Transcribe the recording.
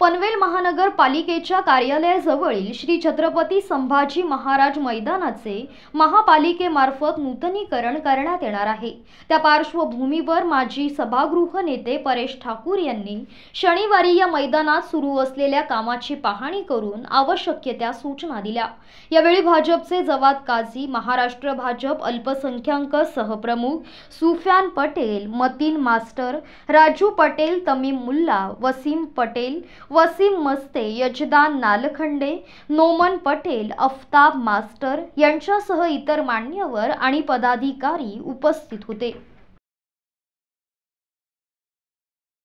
पनवेल महानगरपालिकेच्या कार्यालयाजवळील श्री छत्रपती संभाजी महाराज मैदानाचे महापालिकेमार्फत नूतनीकरण करण्यात येणार आहे त्या पार्श्वभूमीवर माजी सभागृह नेते परेश ठाकूर यांनी शनिवारी या मैदानात सुरू असलेल्या कामाची पाहणी करून आवश्यक त्या सूचना दिल्या यावेळी भाजपचे जवाद काझी महाराष्ट्र भाजप अल्पसंख्याक सहप्रमुख सुफ्यान पटेल मतीन मास्टर राजू पटेल तमीम मुल्ला वसीम पटेल वसीम मस्ते यजदान नालखंडे नोमन पटेल अफताब मास्टर यांच्यासह इतर मान्यवर आणि पदाधिकारी उपस्थित होते